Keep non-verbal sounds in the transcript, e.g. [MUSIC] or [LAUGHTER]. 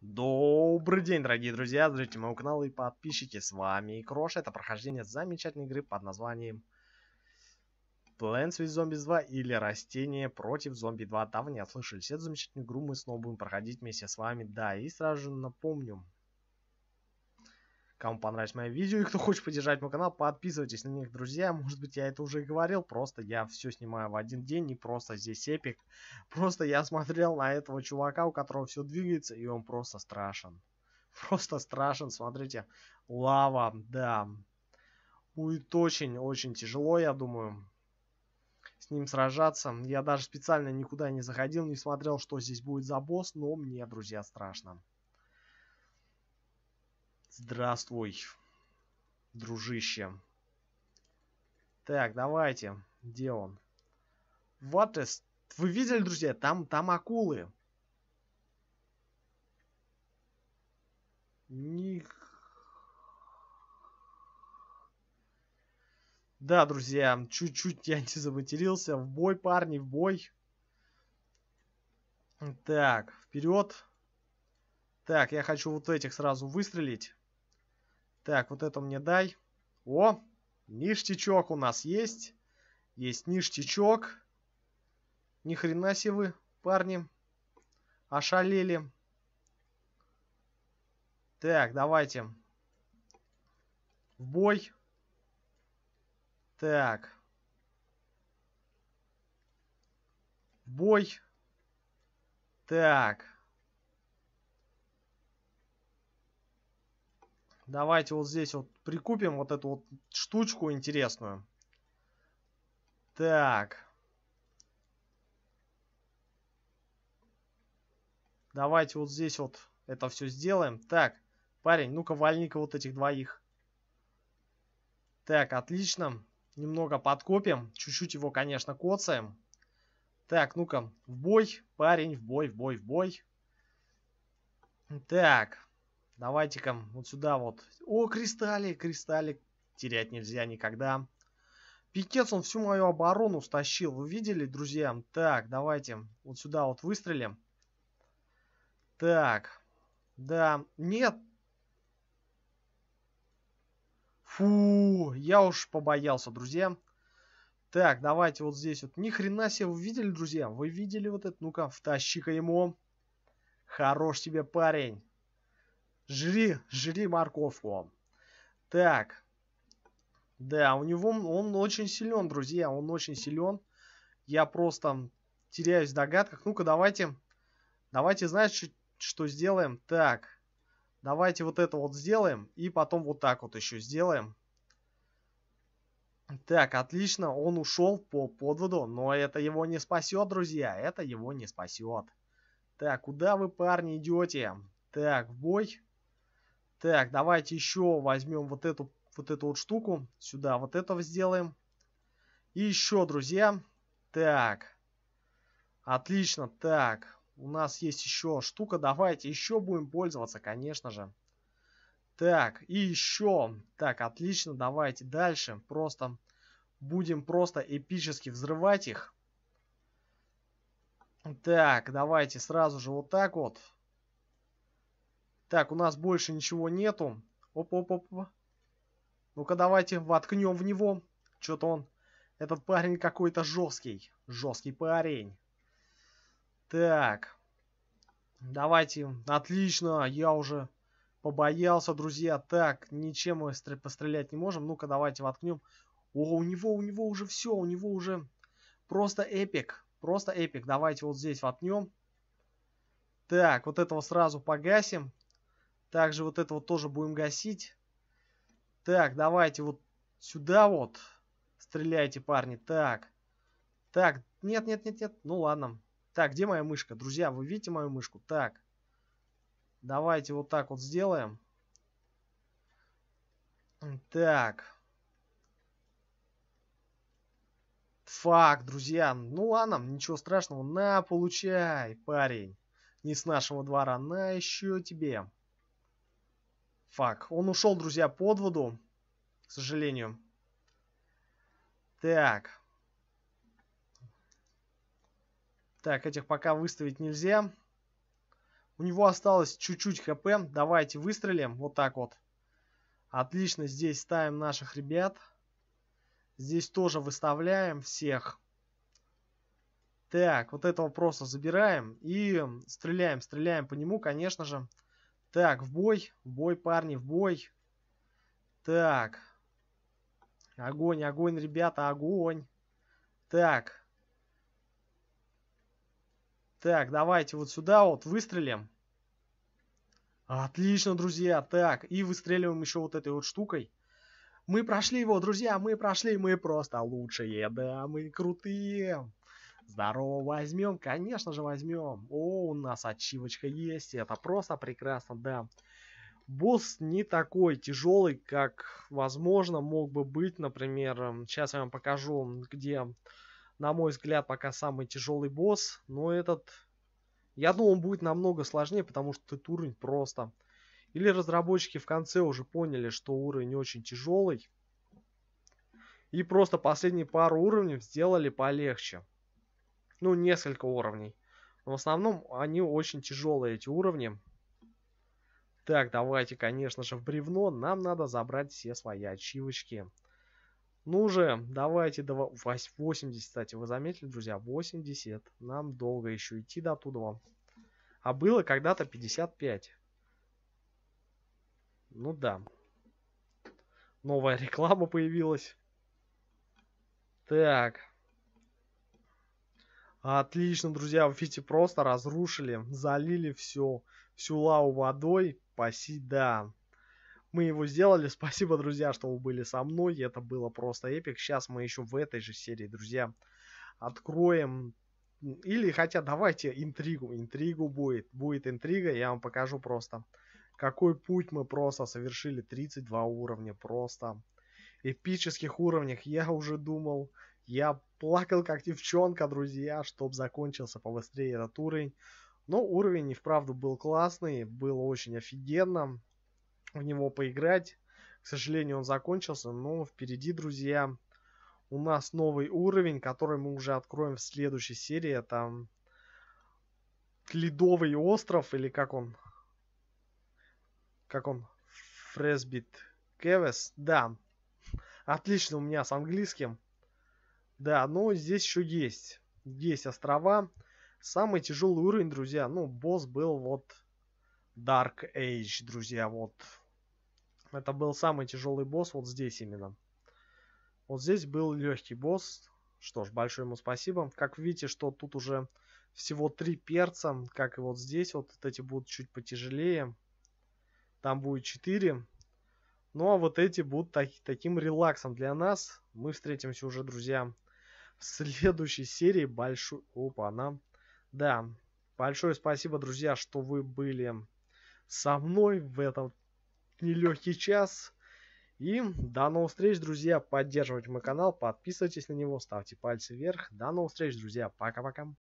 Добрый день, дорогие друзья, зрители моего канала и подписчики, с вами Кроша, это прохождение замечательной игры под названием Plants vs Zombies 2 или Растения против Зомби 2, Там вы не ослышались, эту замечательную игру мы снова будем проходить вместе с вами, да, и сразу же напомню, кому понравилось мое видео и кто хочет поддержать мой канал, подписывайтесь на них, друзья. Может быть, я это уже и говорил, просто я все снимаю в один день, не просто здесь эпик. [LAUGHS] Просто я смотрел на этого чувака, у которого все двигается, и он просто страшен. [LAUGHS] Просто страшен, смотрите. Лава, да. Будет очень-очень тяжело, я думаю с ним сражаться. Я даже специально никуда не заходил, не смотрел, что здесь будет за босс, но мне, друзья, страшно. Здравствуй, дружище. Так, давайте. Где он? Вот из... Э, вы видели, друзья? Там, там акулы. Них... Да, друзья, чуть-чуть я не заматерился. В бой, парни, в бой. Так, вперед. Так, я хочу вот этих сразу выстрелить. Так, вот это мне дай. О, ништячок у нас есть. Есть ништячок. Ни хрена себе вы, парни. Ошалели. Так, давайте. В бой. Так. В бой. Так. Давайте вот здесь вот прикупим вот эту вот штучку интересную. Так. Давайте вот здесь вот это все сделаем. Так, парень, ну-ка вальника вот этих двоих. Так, отлично. Немного подкопим. Чуть-чуть его, конечно, коцаем. Так, ну-ка, в бой, парень, в бой, в бой, в бой. Так. Давайте-ка вот сюда вот. О, кристаллик, кристаллик. Терять нельзя никогда. Пикец, он всю мою оборону стащил. Вы видели, друзья? Так, давайте вот сюда вот выстрелим. Так. Да, нет. Фу, я уж побоялся, друзья. Так, давайте вот здесь вот. Ни хрена себе, вы видели, друзья? Вы видели вот это? Ну-ка, втащи-ка ему. Хорош тебе, парень. Жри, жри морковку. Так. Да, у него он очень силен, друзья. Он очень силен. Я просто теряюсь в догадках. Ну-ка, давайте. Давайте, знаешь, что сделаем? Так. Давайте вот это вот сделаем. И потом вот так вот еще сделаем. Так, отлично. Он ушел по подводу. Но это его не спасет, друзья. Это его не спасет. Так, куда вы, парни, идете? Так, в бой. Так, давайте еще возьмем вот эту, вот эту вот штуку. Сюда вот этого сделаем. И еще, друзья. Так. Отлично. Так. У нас есть еще штука. Давайте еще будем пользоваться, конечно же. Так. И еще. Так, отлично. Давайте дальше. Просто будем просто эпически взрывать их. Так, давайте сразу же вот так вот. Так, у нас больше ничего нету. Оп-оп-оп. Ну-ка, давайте воткнем в него. Что-то он... Этот парень какой-то жесткий. Жесткий парень. Так. Давайте. Отлично. Я уже побоялся, друзья. Так, ничем мы пострелять не можем. Ну-ка, давайте воткнем. О, у него, у него уже все. У него уже просто эпик. Просто эпик. Давайте вот здесь воткнем. Так, вот этого сразу погасим. Также вот это вот тоже будем гасить. Так, давайте вот сюда вот. Стреляйте, парни. Так. Так, нет, нет, нет, нет. Ну ладно. Так, где моя мышка? Друзья, вы видите мою мышку? Так. Давайте вот так вот сделаем. Так. Фак, друзья. Ну ладно, ничего страшного. На, получай, парень. Не с нашего двора. На еще тебе. Фак. Он ушел, друзья, под воду. К сожалению. Так. Так, этих пока выставить нельзя. У него осталось чуть-чуть хп. Давайте выстрелим. Вот так вот. Отлично, здесь ставим наших ребят. Здесь тоже выставляем всех. Так, вот этого просто забираем и стреляем, стреляем по нему, конечно же. Так, в бой, в бой, парни, в бой. Так. Огонь, огонь, ребята, огонь. Так. Так, давайте вот сюда вот выстрелим. Отлично, друзья. Так, и выстреливаем еще вот этой вот штукой. Мы прошли его, друзья, мы прошли, мы просто лучшие, да, мы крутые. Здорово, возьмем, конечно же возьмем. О, у нас ачивочка есть, это просто прекрасно, да. Босс не такой тяжелый, как, возможно, мог бы быть, например, сейчас эм, я вам покажу, где, на мой взгляд, пока самый тяжелый босс, но этот, я думаю, он будет намного сложнее, потому что этот уровень просто... Или разработчики в конце уже поняли, что уровень очень тяжелый, и просто последние пару уровней сделали полегче ну, несколько уровней. Но в основном они очень тяжелые, эти уровни. Так, давайте, конечно же, в бревно. Нам надо забрать все свои ачивочки. Ну же, давайте до 80, кстати, вы заметили, друзья, 80. Нам долго еще идти до туда. А было когда-то 55. Ну да. Новая [LAUGHS] реклама появилась. Так. Отлично, друзья, в Фите просто разрушили, залили все, всю лаву водой. Спасибо. Мы его сделали. [LAUGHS] Спасибо, друзья, что вы были со мной. Это было просто эпик. Сейчас мы еще в этой же серии, друзья, откроем... Или, хотя, давайте интригу. Интригу будет. Будет интрига. Я вам покажу просто, какой путь мы просто совершили. 32 уровня. Просто эпических уровнях. Я уже думал, я плакал как девчонка, друзья, чтобы закончился побыстрее этот уровень. Но уровень и вправду был классный, было очень офигенно в него поиграть. К сожалению, он закончился, но впереди, друзья, у нас новый уровень, который мы уже откроем в следующей серии. Это Ледовый остров, или как он? Как он? Фресбит Кевес? Да. Отлично у меня с английским. Да, но здесь еще есть. Есть острова. Самый тяжелый уровень, друзья. Ну, босс был вот Dark Age, друзья. Вот. Это был самый тяжелый босс вот здесь именно. Вот здесь был легкий босс. Что ж, большое ему спасибо. Как видите, что тут уже всего три перца, как и вот здесь. Вот эти будут чуть потяжелее. Там будет 4. Ну а вот эти будут так, таким релаксом для нас. Мы встретимся уже, друзья, в следующей серии большой... Опа, она... Да, большое спасибо, друзья, что вы были со мной в этот нелегкий час. И до новых встреч, друзья. Поддерживайте мой канал, подписывайтесь на него, ставьте пальцы вверх. До новых встреч, друзья. Пока-пока.